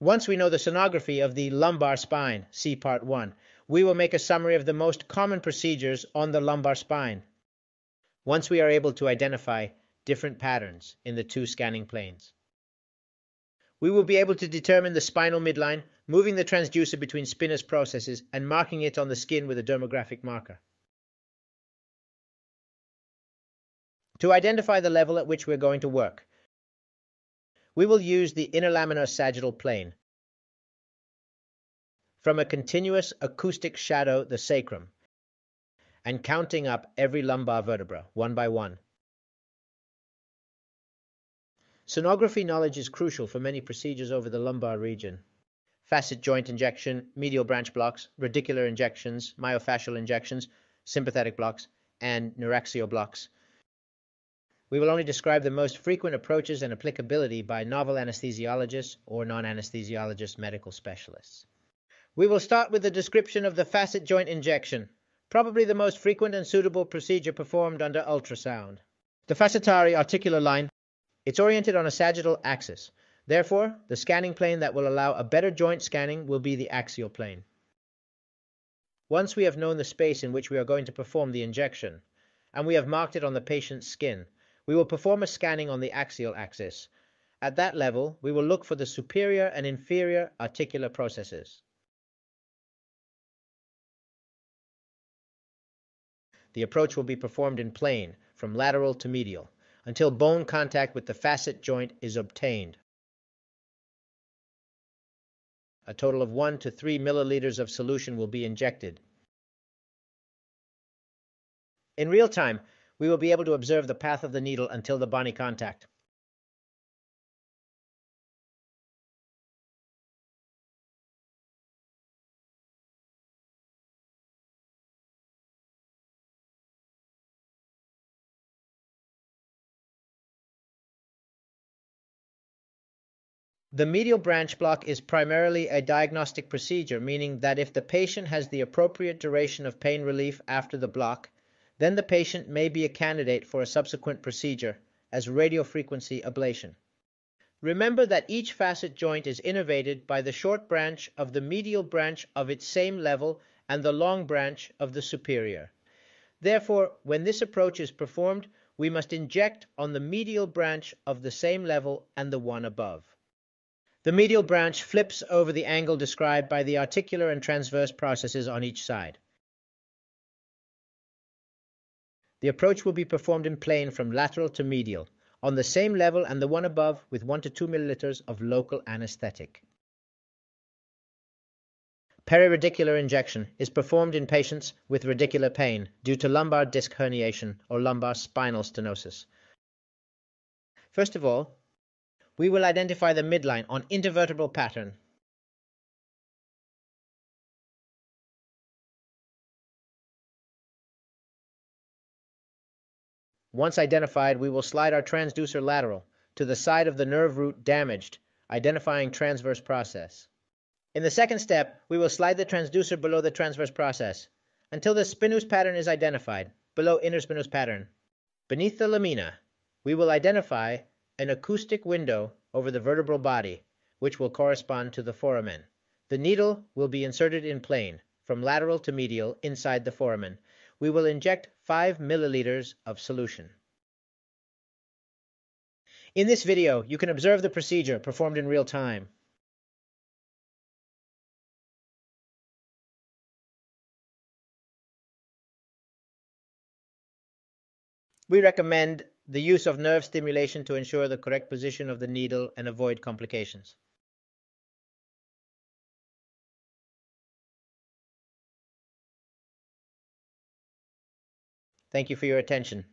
Once we know the sonography of the lumbar spine (see Part 1), we will make a summary of the most common procedures on the lumbar spine, once we are able to identify different patterns in the two scanning planes. We will be able to determine the spinal midline, moving the transducer between spinous processes and marking it on the skin with a dermographic marker. To identify the level at which we're going to work, we will use the inner laminar sagittal plane. From a continuous acoustic shadow, the sacrum, and counting up every lumbar vertebra, one by one. Sonography knowledge is crucial for many procedures over the lumbar region. Facet joint injection, medial branch blocks, radicular injections, myofascial injections, sympathetic blocks, and neuraxial blocks we will only describe the most frequent approaches and applicability by novel anesthesiologists or non anesthesiologist medical specialists. We will start with a description of the facet joint injection, probably the most frequent and suitable procedure performed under ultrasound. The facetary articular line, it's oriented on a sagittal axis. Therefore, the scanning plane that will allow a better joint scanning will be the axial plane. Once we have known the space in which we are going to perform the injection, and we have marked it on the patient's skin, we will perform a scanning on the axial axis. At that level, we will look for the superior and inferior articular processes. The approach will be performed in plane, from lateral to medial, until bone contact with the facet joint is obtained. A total of 1 to 3 milliliters of solution will be injected. In real time, we will be able to observe the path of the needle until the Bonnie contact. The medial branch block is primarily a diagnostic procedure, meaning that if the patient has the appropriate duration of pain relief after the block, then the patient may be a candidate for a subsequent procedure, as radiofrequency ablation. Remember that each facet joint is innervated by the short branch of the medial branch of its same level and the long branch of the superior. Therefore, when this approach is performed, we must inject on the medial branch of the same level and the one above. The medial branch flips over the angle described by the articular and transverse processes on each side. The approach will be performed in plane from lateral to medial, on the same level and the one above with 1 to 2 milliliters of local anesthetic. Periradicular injection is performed in patients with radicular pain due to lumbar disc herniation or lumbar spinal stenosis. First of all, we will identify the midline on intervertebral pattern Once identified, we will slide our transducer lateral to the side of the nerve root damaged, identifying transverse process. In the second step, we will slide the transducer below the transverse process until the spinous pattern is identified, below interspinous pattern. Beneath the lamina, we will identify an acoustic window over the vertebral body, which will correspond to the foramen. The needle will be inserted in plane, from lateral to medial, inside the foramen, we will inject 5 milliliters of solution. In this video, you can observe the procedure performed in real time. We recommend the use of nerve stimulation to ensure the correct position of the needle and avoid complications. Thank you for your attention.